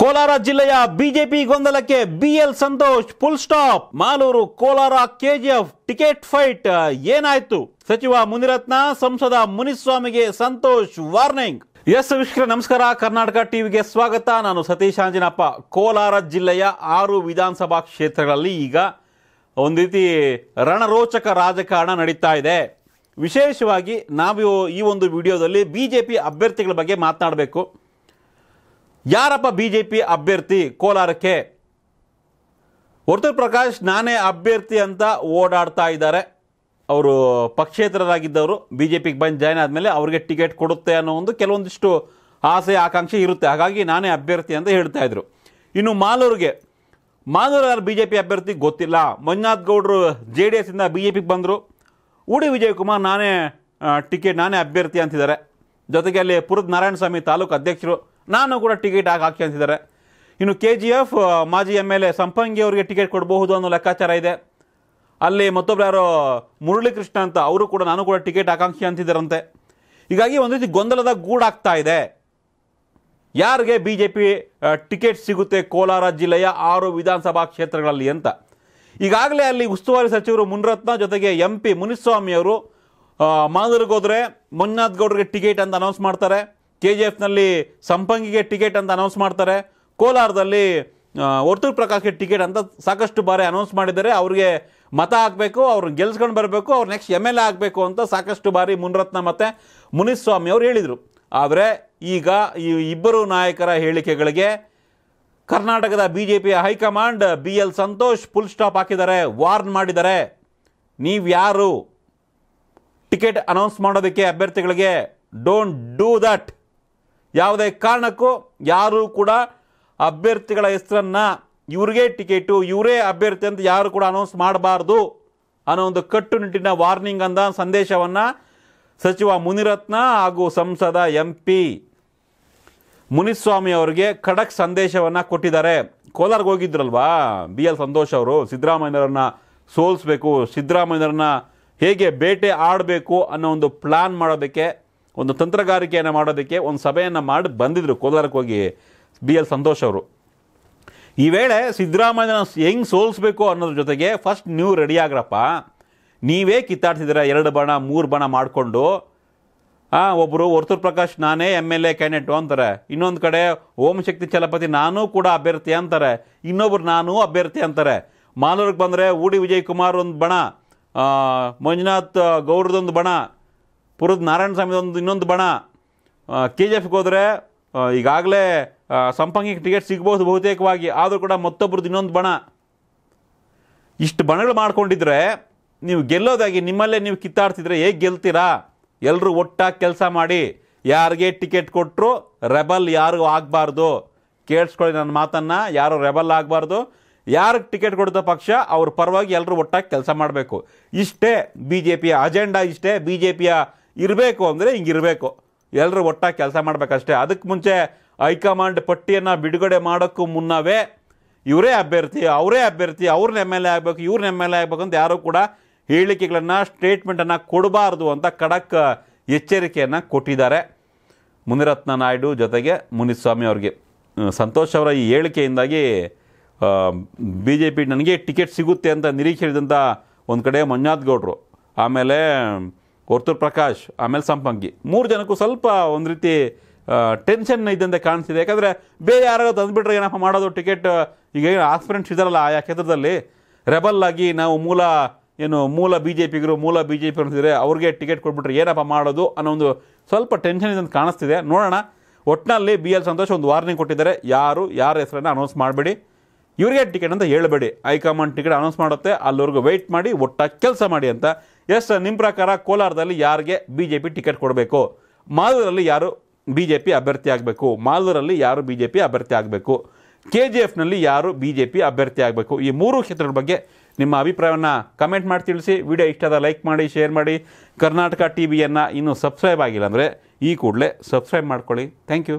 ಕೋಲಾರ ಜಿಲ್ಲೆಯ ಬಿಜೆಪಿ ಗೊಂದಲಕ್ಕೆ BL Santosh full stop Malur Kolar KGF ticket fight ಏನಾಯ್ತು ಸಚಿವ ಮುನಿರತ್ನ ಸಂಸದ ಮುನಿಸ್ವಾಮಿಗೆ ಸಂತೋಷ್ ವಾರ್ನಿಂಗ್ ಎಸ್ ವಿಶ್ವ ನಮಸ್ಕಾರ ಕರ್ನಾಟಕ ಟಿವಿಗೆ ಸ್ವಾಗತ ನಾನು ಸತೀಶ್ ಆಂಜನಪ್ಪ ಕೋಲಾರ ಜಿಲ್ಲೆಯ ಆರು ವಿಧಾನಸಭಾ ಕ್ಷೇತ್ರಗಳಲ್ಲಿ ಈಗ ಒಂದು ರೀತಿ ರಣರೋಚಕ ರಾಜಕಾರಣ ನಡೀತಾ ಇದೆ ವಿಶೇಷವಾಗಿ ನಾವು ಈ ಒಂದು ವಿಡಿಯೋದಲ್ಲಿ ಬಿಜೆಪಿ ಅಭ್ಯರ್ಥಿಗಳ ಬಗ್ಗೆ ಮಾತನಾಡಬೇಕು ಯಾರಪ್ಪ ಬಿ ಜೆ ಪಿ ಅಭ್ಯರ್ಥಿ ಕೋಲಾರಕ್ಕೆ ವರ್ತುಲ್ ಪ್ರಕಾಶ್ ನಾನೇ ಅಭ್ಯರ್ಥಿ ಅಂತ ಓಡಾಡ್ತಾ ಇದ್ದಾರೆ ಅವರು ಪಕ್ಷೇತರರಾಗಿದ್ದವರು ಬಿ ಜೆ ಪಿಗೆ ಬಂದು ಜಾಯ್ನ್ ಆದಮೇಲೆ ಅವರಿಗೆ ಟಿಕೆಟ್ ಕೊಡುತ್ತೆ ಅನ್ನೋ ಒಂದು ಕೆಲವೊಂದಿಷ್ಟು ಆಸೆ ಆಕಾಂಕ್ಷೆ ಇರುತ್ತೆ ಹಾಗಾಗಿ ನಾನೇ ಅಭ್ಯರ್ಥಿ ಅಂತ ಹೇಳ್ತಾ ಇದ್ರು ಇನ್ನು ಮಾಲೂರಿಗೆ ಮಾಲೂರು ಯಾರು ಬಿ ಜೆ ಪಿ ಅಭ್ಯರ್ಥಿ ಗೊತ್ತಿಲ್ಲ ಮಂಜುನಾಥ್ ಗೌಡರು ಜೆ ಡಿ ಎಸ್ ಇಂದ ಬಿ ಜೆ ಪಿಗೆ ಬಂದರು ಉಡಿ ವಿಜಯಕುಮಾರ್ ನಾನೇ ಟಿಕೆಟ್ ನಾನೇ ಅಭ್ಯರ್ಥಿ ಅಂತಿದ್ದಾರೆ ಜೊತೆಗೆ ಅಲ್ಲಿ ಪುರದ ನಾರಾಯಣಸ್ವಾಮಿ ತಾಲೂಕು ಅಧ್ಯಕ್ಷರು ನಾನು ಕೂಡ ಟಿಕೆಟ್ ಆಗಿ ಹಾಕಿ ಅಂತಿದ್ದಾರೆ ಇನ್ನು ಕೆ ಜಿ ಎಫ್ ಮಾಜಿ ಎಮ್ ಎಲ್ ಎ ಸಂಪಂಗಿ ಅವರಿಗೆ ಟಿಕೆಟ್ ಕೊಡಬಹುದು ಅನ್ನೋ ಲೆಕ್ಕಾಚಾರ ಇದೆ ಅಲ್ಲಿ ಮತ್ತೊಬ್ರು ಯಾರು ಮುರಳೀಕೃಷ್ಣ ಅಂತ ಅವರು ಕೂಡ ನಾನು ಕೂಡ ಟಿಕೆಟ್ ಆಕಾಂಕ್ಷಿ ಅಂತಿದ್ದಾರಂತೆ ಹೀಗಾಗಿ ಒಂದು ರೀತಿ ಗೊಂದಲದ ಗೂಡಾಗ್ತಾ ಇದೆ ಯಾರಿಗೆ ಬಿ ಜೆ ಪಿ ಟಿಕೆಟ್ ಸಿಗುತ್ತೆ ಕೋಲಾರ ಜಿಲ್ಲೆಯ ಆರು ವಿಧಾನಸಭಾ ಕ್ಷೇತ್ರಗಳಲ್ಲಿ ಅಂತ ಈಗಾಗಲೇ ಅಲ್ಲಿ ಉಸ್ತುವಾರಿ ಸಚಿವರು ಮುನ್ರತ್ನ ಜೊತೆಗೆ ಎಂ ಪಿ ಮುನಿಸ್ವಾಮಿಯವರು ಅವರು ಮಾದರಿಗೋದ್ರೆ ಮಂಜುನಾಥ್ ಗೌಡ್ರಿಗೆ ಟಿಕೆಟ್ ಅಂತ ಅನೌನ್ಸ್ ಮಾಡ್ತಾರೆ ಕೆ ಜಿ ಎಫ್ನಲ್ಲಿ ಸಂಪಂಗಿಗೆ ಟಿಕೆಟ್ ಅಂತ ಅನೌನ್ಸ್ ಮಾಡ್ತಾರೆ ಕೋಲಾರದಲ್ಲಿ ಒರ್ತೂರು ಪ್ರಕಾಶ್ಗೆ ಟಿಕೆಟ್ ಅಂತ ಸಾಕಷ್ಟು ಬಾರಿ ಅನೌನ್ಸ್ ಮಾಡಿದ್ದಾರೆ ಅವ್ರಿಗೆ ಮತ ಹಾಕಬೇಕು ಅವ್ರನ್ನ ಗೆಲ್ಸ್ಕೊಂಡು ಬರಬೇಕು ಅವ್ರು ನೆಕ್ಸ್ಟ್ ಎಮ್ ಎಲ್ ಎ ಆಗಬೇಕು ಅಂತ ಸಾಕಷ್ಟು ಬಾರಿ ಮುನ್ರತ್ನ ಮತ್ತು ಮುನಿಸ್ವಾಮಿ ಅವರು ಹೇಳಿದರು ಆದರೆ ಈಗ ಈ ಇಬ್ಬರು ನಾಯಕರ ಹೇಳಿಕೆಗಳಿಗೆ ಕರ್ನಾಟಕದ ಬಿ ಜೆ ಪಿಯ high command B L Santosh full stop ಹಾಕಿದ್ದಾರೆ ವಾರ್ನ್ ಮಾಡಿದ್ದಾರೆ ನೀವು ಯಾರು ಟಿಕೆಟ್ ಅನೌನ್ಸ್ ಮಾಡೋದಕ್ಕೆ ಅಭ್ಯರ್ಥಿಗಳಿಗೆ ಡೋಂಟ್ ಡೂ ದಟ್ ಯಾವುದೇ ಕಾರಣಕ್ಕೂ ಯಾರೂ ಕೂಡ ಅಭ್ಯರ್ಥಿಗಳ ಹೆಸರನ್ನು ಇವ್ರಿಗೆ ಟಿಕೆಟು ಇವರೇ ಅಭ್ಯರ್ಥಿ ಅಂತ ಯಾರು ಕೂಡ ಅನೌನ್ಸ್ ಮಾಡಬಾರ್ದು ಅನ್ನೋ ಒಂದು ಕಟ್ಟುನಿಟ್ಟಿನ ವಾರ್ನಿಂಗ್ ಅಂದ ಸಂದೇಶವನ್ನು ಸಚಿವ ಮುನಿರತ್ನ ಹಾಗೂ ಸಂಸದ ಎಂ ಪಿ ಮುನಿಸ್ವಾಮಿ ಅವರಿಗೆ ಖಡಕ್ ಸಂದೇಶವನ್ನು ಕೊಟ್ಟಿದ್ದಾರೆ ಕೋಲಾರ್ಗೆ ಹೋಗಿದ್ರಲ್ವಾ ಬಿ ಎಲ್ ಸಂತೋಷ್ ಅವರು ಸಿದ್ದರಾಮಯ್ಯರನ್ನ ಸೋಲಿಸ್ಬೇಕು ಸಿದ್ದರಾಮಯ್ಯರನ್ನ ಹೇಗೆ ಬೇಟೆ ಆಡಬೇಕು ಅನ್ನೋ ಒಂದು ಪ್ಲ್ಯಾನ್ ಮಾಡೋದಕ್ಕೆ ಒಂದು ತಂತ್ರಗಾರಿಕೆಯನ್ನು ಮಾಡೋದಕ್ಕೆ ಒಂದು ಸಭೆಯನ್ನು ಮಾಡಿ ಬಂದಿದ್ದರು ಕೋಲಾರಕ್ಕೆ ಹೋಗಿ ಬಿ ಎಲ್ ಸಂತೋಷ್ ಅವರು ಈ ವೇಳೆ ಸಿದ್ದರಾಮಯ್ಯನ ಹೆಂಗೆ ಸೋಲಿಸ್ಬೇಕು ಅನ್ನೋದ್ರ ಜೊತೆಗೆ ಫಸ್ಟ್ ನೀವು ರೆಡಿ ಆಗ್ರಪ್ಪ ನೀವೇ ಕಿತ್ತಾಡ್ತಿದ್ದೀರ ಎರಡು ಬಣ ಮೂರು ಬಣ ಮಾಡಿಕೊಂಡು ಒಬ್ಬರು ವರ್ತೂರ್ ಪ್ರಕಾಶ್ ನಾನೇ ಎಮ್ ಎಲ್ ಎ ಕ್ಯಾಂಡಿಡೇಟು ಅಂತಾರೆ ಇನ್ನೊಂದು ಕಡೆ ಓಂ ಶಕ್ತಿ ಚಲಪತಿ ನಾನೂ ಕೂಡ ಅಭ್ಯರ್ಥಿ ಅಂತಾರೆ ಇನ್ನೊಬ್ರು ನಾನೂ ಅಭ್ಯರ್ಥಿ ಅಂತಾರೆ ಮಾಲೂರಿಗೆ ಬಂದರೆ ಊಡಿ ವಿಜಯ್ ಕುಮಾರ್ ಒಂದು ಬಣ ಮಂಜುನಾಥ್ ಗೌಡ್ರದೊಂದು ಬಣ ಪುರದ ನಾರಾಯಣ ಒಂದು ಇನ್ನೊಂದು ಬಣ ಕೆ ಜಿ ಎಫ್ಗೆ ಹೋದರೆ ಈಗಾಗಲೇ ಸಂಪಂಗಿಗೆ ಟಿಕೆಟ್ ಸಿಗ್ಬೋದು ಬಹುತೇಕವಾಗಿ ಆದರೂ ಕೂಡ ಮತ್ತೊಬ್ಬರದ್ದು ಇನ್ನೊಂದು ಬಣ ಇಷ್ಟು ಬಣಗಳು ಮಾಡ್ಕೊಂಡಿದ್ರೆ ನೀವು ಗೆಲ್ಲೋದಾಗಿ ನಿಮ್ಮಲ್ಲೇ ನೀವು ಕಿತ್ತಾಡ್ತಿದ್ರೆ ಹೇಗೆ ಗೆಲ್ತೀರಾ ಎಲ್ಲರೂ ಒಟ್ಟಾಗಿ ಕೆಲಸ ಮಾಡಿ ಯಾರಿಗೆ ಟಿಕೆಟ್ ಕೊಟ್ಟರು ರೆಬಲ್ ಯಾರಿಗೂ ಆಗಬಾರ್ದು ಕೇಳಿಸ್ಕೊಳ್ಳಿ ನನ್ನ ಮಾತನ್ನು ಯಾರು ರೆಬಲ್ ಆಗಬಾರ್ದು ಯಾರಿಗೆ ಟಿಕೆಟ್ ಕೊಡ್ತಾ ಪಕ್ಷ ಅವ್ರ ಪರವಾಗಿ ಎಲ್ಲರೂ ಒಟ್ಟಾಗಿ ಕೆಲಸ ಮಾಡಬೇಕು ಇಷ್ಟೇ ಬಿ ಜೆ ಪಿಯ ಅಜೆಂಡಾ ಇಷ್ಟೇ ಬಿ ಜೆ ಪಿಯ ಇರಬೇಕು ಅಂದರೆ ಹಿಂಗಿರಬೇಕು ಎಲ್ಲರೂ ಒಟ್ಟಾಗಿ ಕೆಲಸ ಮಾಡಬೇಕಷ್ಟೇ ಅದಕ್ಕೆ ಮುಂಚೆ ಹೈಕಮಾಂಡ್ ಪಟ್ಟಿಯನ್ನು ಬಿಡುಗಡೆ ಮಾಡೋಕ್ಕೂ ಮುನ್ನವೇ ಇವರೇ ಅಭ್ಯರ್ಥಿ ಅವರೇ ಅಭ್ಯರ್ಥಿ ಅವ್ರನ್ನ ಎಮ್ ಎಲ್ ಎ ಆಗಬೇಕು ಇವ್ರನ್ನ ಎಮ್ ಎಲ್ ಎ ಆಗಬೇಕು ಅಂತ ಯಾರೂ ಕೂಡ ಹೇಳಿಕೆಗಳನ್ನು ಸ್ಟೇಟ್ಮೆಂಟನ್ನು ಕೊಡಬಾರ್ದು ಅಂತ ಖಡಕ್ ಎಚ್ಚರಿಕೆಯನ್ನು ಕೊಟ್ಟಿದ್ದಾರೆ ಮುನಿರತ್ನ ನಾಯ್ಡು ಜೊತೆಗೆ ಮುನಿಸ್ವಾಮಿ ಅವ್ರಿಗೆ ಸಂತೋಷ್ ಅವರ ಈ ಹೇಳಿಕೆಯಿಂದಾಗಿ ಬಿ ಜೆ ಪಿ ನನಗೆ ಟಿಕೆಟ್ ಸಿಗುತ್ತೆ ಅಂತ ನಿರೀಕ್ಷೆ ಇದ್ದಂಥ ಒಂದು ಕಡೆ ಮಂಜುನಾಥ್ ಗೌಡ್ರು ಆಮೇಲೆ ಕೊರ್ತೂರು ಪ್ರಕಾಶ್ ಆಮೇಲೆ ಸಂಪಂಗಿ ಮೂರು ಜನಕ್ಕೂ ಸ್ವಲ್ಪ ಒಂದು ರೀತಿ ಟೆನ್ಷನ್ ಇದ್ದಂತೆ ಕಾಣಿಸ್ತಿದೆ ಯಾಕಂದರೆ ಬೇರೆ ಯಾರು ತಂದುಬಿಟ್ರೆ ಏನಪ್ಪ ಮಾಡೋದು ಟಿಕೆಟ್ ಈಗ ಏನು ಆಸ್ಪಿರೆಂಟ್ಸ್ ಇದಾರಲ್ಲ ಆಯಾ ಕ್ಷೇತ್ರದಲ್ಲಿ ರೆಬಲ್ ಆಗಿ ನಾವು ಮೂಲ ಏನು ಮೂಲ ಬಿ ಜೆ ಪಿಗರು ಮೂಲ ಬಿ ಜೆ ಪಿ ಅಂತಿದ್ರೆ ಅವ್ರಿಗೆ ಟಿಕೆಟ್ ಕೊಟ್ಬಿಟ್ರೆ ಏನಪ್ಪ ಮಾಡೋದು ಅನ್ನೋ ಒಂದು ಸ್ವಲ್ಪ ಟೆನ್ಷನ್ ಇದ್ದಂತೆ ಕಾಣಿಸ್ತಿದೆ ನೋಡೋಣ ಒಟ್ಟಿನಲ್ಲಿ ಬಿ ಎಲ್ ಸಂತೋಷ್ ಒಂದು ವಾರ್ನಿಂಗ್ ಕೊಟ್ಟಿದ್ದಾರೆ ಯಾರು ಯಾರ ಹೆಸರನ್ನು ಅನೌನ್ಸ್ ಮಾಡಬೇಡಿ ಇವರಿಗೆ ಟಿಕೆಟ್ ಅಂತ ಹೇಳಬೇಡಿ ಹೈಕಮಾಂಡ್ ಟಿಕೆಟ್ ಅನೌನ್ಸ್ ಮಾಡುತ್ತೆ ಅಲ್ಲಿವರೆಗೂ ವೆಯ್ಟ್ ಮಾಡಿ ಒಟ್ಟಾಗಿ ಕೆಲಸ ಮಾಡಿ ಅಂತ ಎಸ್ ನಿಮ್ಮ ಪ್ರಕಾರ ಕೋಲಾರದಲ್ಲಿ ಯಾರಿಗೆ ಬಿ ಜೆ ಪಿ ಟಿಕೆಟ್ ಕೊಡಬೇಕು ಮಾಲೂರಲ್ಲಿ ಯಾರು ಬಿ ಜೆ ಪಿ ಅಭ್ಯರ್ಥಿ ಆಗಬೇಕು ಮಾಲೂರಲ್ಲಿ ಯಾರು ಬಿ ಜೆ ಪಿ ಅಭ್ಯರ್ಥಿ ಆಗಬೇಕು ಕೆ ಜಿ ಎಫ್ನಲ್ಲಿ ಯಾರು ಬಿ ಜೆ ಪಿ ಅಭ್ಯರ್ಥಿ ಆಗಬೇಕು ಈ ಮೂರು ಕ್ಷೇತ್ರಗಳ ಬಗ್ಗೆ ನಿಮ್ಮ ಅಭಿಪ್ರಾಯವನ್ನು ಕಮೆಂಟ್ ಮಾಡಿ ತಿಳಿಸಿ ವಿಡಿಯೋ ಇಷ್ಟ ಆದ ಲೈಕ್ ಮಾಡಿ ಶೇರ್ ಮಾಡಿ ಕರ್ನಾಟಕ ಟಿ ವಿಯನ್ನು ಇನ್ನೂ ಸಬ್ಸ್ಕ್ರೈಬ್ ಆಗಿಲ್ಲ ಅಂದರೆ ಈ ಕೂಡಲೇ ಸಬ್ಸ್ಕ್ರೈಬ್ ಮಾಡ್ಕೊಳ್ಳಿ ಥ್ಯಾಂಕ್ ಯು